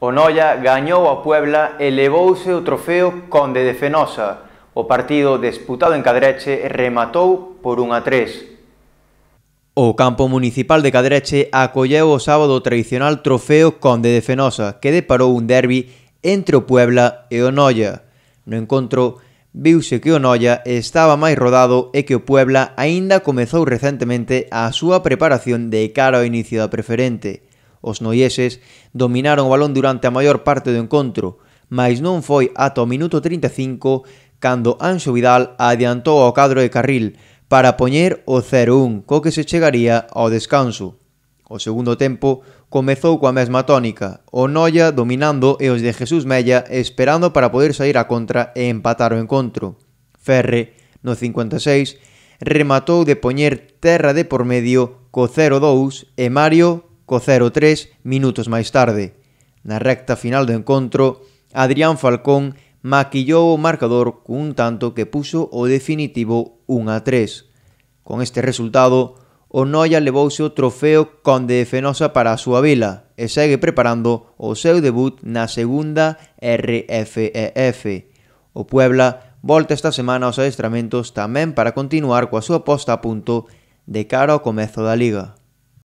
Onoya gañou ao Puebla e levouse o trofeo Conde de Fenosa. O partido disputado en Cadreche rematou por 1 a 3. O campo municipal de Cadreche acolleu o sábado o tradicional trofeo Conde de Fenosa, que deparou un derbi entre o Puebla e o Noia. No encontro viuse que o Noia estaba máis rodado e que o Puebla aínda comezou recentemente a súa preparación de cara ao inicio da preferente. Os noieses dominaron o balón durante a maior parte do encontro, mas non foi ata o minuto 35 cando Anxo Vidal adiantou ao cadro de Carril para poñer o 0-1 co que se chegaría ao descanso. O segundo tempo comezou coa mesma tónica, o Noia dominando e os de Jesús Mella esperando para poder sair a contra e empatar o encontro. Ferre, no 56, rematou de poñer terra de por medio co 0-2 e Mario co 0-3 minutos máis tarde. Na recta final do encontro, Adrián Falcón maquillou o marcador cun tanto que puso o definitivo 1-3. Con este resultado, o Noia levouse o trofeo Conde de Fenosa para a súa vila e segue preparando o seu debut na segunda RFEF. O Puebla volta esta semana aos adestramentos tamén para continuar coa súa posta a punto de cara ao comezo da Liga.